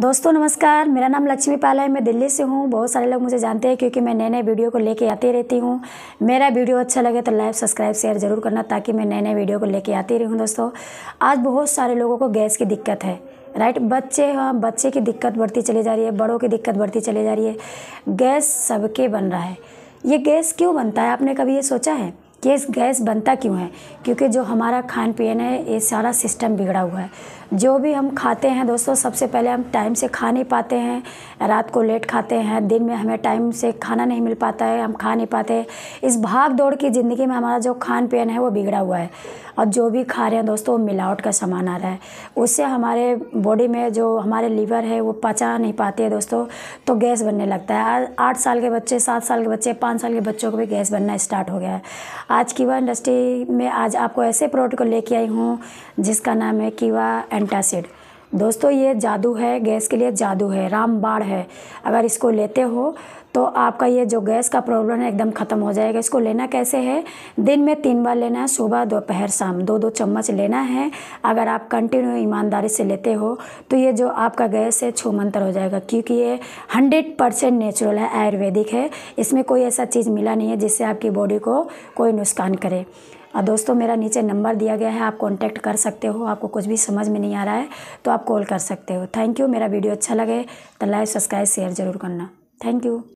दोस्तों नमस्कार मेरा नाम लक्ष्मी पाल है मैं दिल्ली से हूँ बहुत सारे लोग मुझे जानते हैं क्योंकि मैं नए नए वीडियो को लेके आती रहती हूँ मेरा वीडियो अच्छा लगे तो लाइक सब्सक्राइब शेयर जरूर करना ताकि मैं नए नए वीडियो को लेके आती रहूँ दोस्तों आज बहुत सारे लोगों को गैस की दिक्कत है राइट बच्चे हाँ बच्चे की दिक्कत बढ़ती चली जा रही है बड़ों की दिक्कत बढ़ती चली जा रही है गैस सबके बन रहा है ये गैस क्यों बनता है आपने कभी ये सोचा है गैस गैस बनता क्यों है क्योंकि जो हमारा खान पीन है ये सारा सिस्टम बिगड़ा हुआ है जो भी हम खाते हैं दोस्तों सबसे पहले हम टाइम से खा नहीं पाते हैं रात को लेट खाते हैं दिन में हमें टाइम से खाना नहीं मिल पाता है हम खा नहीं पाते इस भाग दौड़ की ज़िंदगी में हमारा जो खान पीन है वो बिगड़ा हुआ है और जो भी खा रहे हैं दोस्तों वो मिलावट का सामान आ रहा है उससे हमारे बॉडी में जो हमारे लीवर है वो पचा नहीं पाते हैं दोस्तों तो गैस बनने लगता है आठ साल के बच्चे सात साल के बच्चे पाँच साल के बच्चों को भी गैस बनना स्टार्ट हो गया है आज कीवा इंडस्ट्री में आज आपको ऐसे प्रोडक्ट को लेके आई हूँ जिसका नाम है कीवा एंटासिड दोस्तों ये जादू है गैस के लिए जादू है रामबाण है अगर इसको लेते हो तो आपका ये जो गैस का प्रॉब्लम है एकदम ख़त्म हो जाएगा इसको लेना कैसे है दिन में तीन बार लेना है सुबह दोपहर शाम दो दो चम्मच लेना है अगर आप कंटिन्यू ईमानदारी से लेते हो तो ये जो आपका गैस है छूमंतर हो जाएगा क्योंकि ये हंड्रेड परसेंट नेचुरल है आयुर्वेदिक है इसमें कोई ऐसा चीज़ मिला नहीं है जिससे आपकी बॉडी को कोई नुकसान करे और दोस्तों मेरा नीचे नंबर दिया गया है आप कॉन्टैक्ट कर सकते हो आपको कुछ भी समझ में नहीं आ रहा है तो आप कॉल कर सकते हो थैंक यू मेरा वीडियो अच्छा लगे तो लाइक सब्सक्राइब शेयर ज़रूर करना थैंक यू